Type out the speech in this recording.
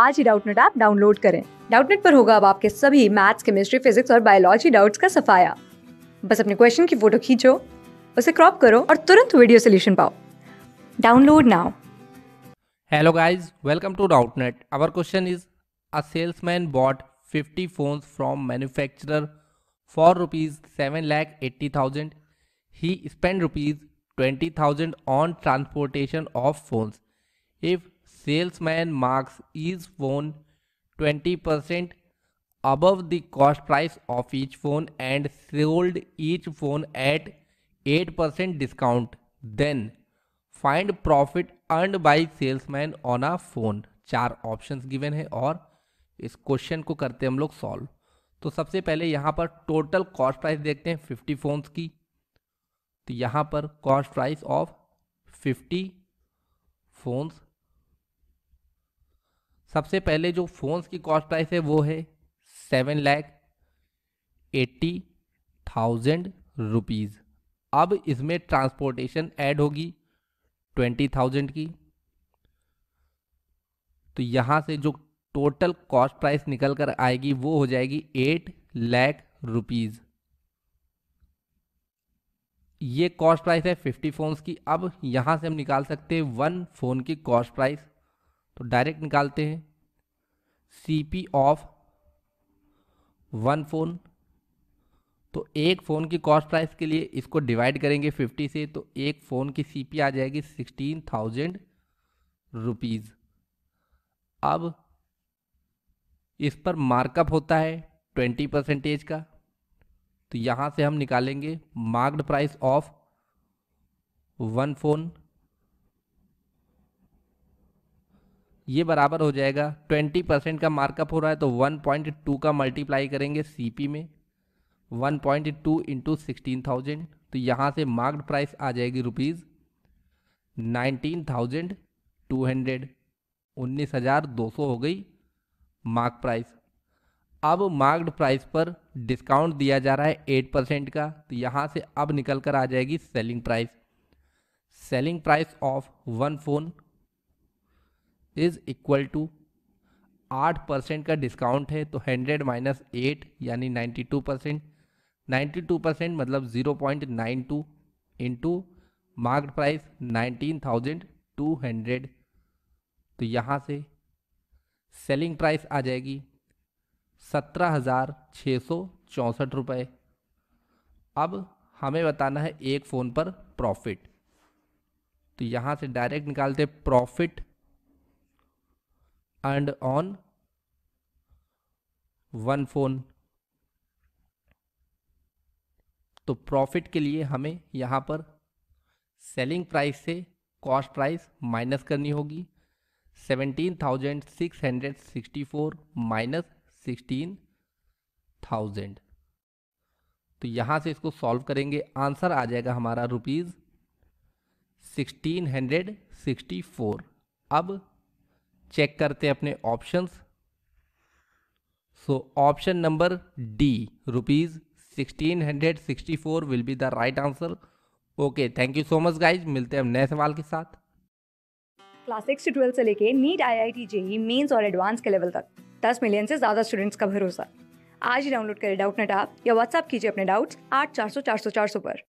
आज ही Doubtnut app download करें डाउटनेट पर होगा अब आपके सभी मैथ्स केमिस्ट्री फिजिक्स और बायोलॉजी डाउट्स का सफाया बस अपने क्वेश्चन की फोटो खींचो उसे क्रॉप करो और तुरंत वीडियो सोल्यूशन पाओ download now hello guys welcome to Doubtnut our question is a salesman bought 50 phones for rupees seven lakh eighty thousand he spend rupees twenty thousand on transportation of phones if salesman marks each phone 20% above the cost price of each phone and sold each phone at 8% discount. Then find profit earned by salesman on a phone. चार options given है और इस question को करते हैं हम लोग solve तो सबसे पहले यहाँ पर टोटल कॉस्ट प्राइस देखते हैं 50 फोन्स की तो यहाँ पर कॉस्ट प्राइस ऑफ 50 फोन्स सबसे पहले जो फ़ोन्स की कॉस्ट प्राइस है वो है seven lakh eighty thousand rupees अब इसमें ट्रांसपोर्टेशन ऐड होगी ट्वेंटी थाउजेंड की तो यहाँ से जो टोटल कॉस्ट प्राइस निकल कर आएगी वो हो जाएगी एट लैख रुपीज़ ये कॉस्ट प्राइस है फिफ्टी फ़ोन्स की अब यहाँ से हम निकाल सकते हैं वन फ़ोन की कॉस्ट प्राइस तो डायरेक्ट निकालते हैं C P of one phone तो एक फ़ोन की कॉस्ट प्राइस के लिए इसको डिवाइड करेंगे फिफ्टी से तो एक फ़ोन की सी पी आ जाएगी सिक्सटीन थाउजेंड रुपीज़ अब इस पर मार्कअप होता है ट्वेंटी परसेंटेज का तो यहाँ से हम निकालेंगे marked price of one phone ये बराबर हो जाएगा ट्वेंटी परसेंट का मार्कअप हो रहा है तो वन पॉइंट टू का मल्टीप्लाई करेंगे सीपी में one point two into sixteen thousand तो यहाँ से मार्क्ड प्राइस आ जाएगी rupees nineteen thousand two hundred उन्नीस हज़ार दो सौ हो गई मार्क प्राइस अब मार्क्ड प्राइस पर डिस्काउंट दिया जा रहा है एट परसेंट का तो यहाँ से अब निकल कर आ जाएगी selling price selling price of one phone is equal to आठ परसेंट का डिस्काउंट है तो हंड्रेड माइनस एट यानी ninety two percent ninety two percent मतलब zero point nine two into market price nineteen thousand two hundred तो यहाँ से selling price आ जाएगी सत्रह हज़ार छः सौ चौंसठ रुपये अब हमें बताना है एक फ़ोन पर प्रॉफिट तो यहाँ से डायरेक्ट निकालते profit and on one phone तो प्रॉफिट के लिए हमें यहां पर सेलिंग प्राइस से कॉस्ट प्राइस माइनस करनी होगी seventeen thousand six hundred sixty four minus sixteen thousand तो यहां से इसको सॉल्व करेंगे आंसर आ जाएगा हमारा rupees sixteen hundred sixty four अब चेक करते हैं अपने options so option number D rupees sixteen hundred sixty four will be the right answer okay thank you so much guys मिलते हैं नए सवाल के साथ क्लास सिक्स से ट्वेल्थ से लेके NEET I I T JEE Mains और एडवांस के लेवल तक दस मिलियन से ज़्यादा स्टूडेंट्स का भरोसा आज ही डाउनलोड करें डाउट नेट आप या व्हाट्सअप कीजिए अपने डाउट्स आठ चार सौ चार सौ चार सौ पर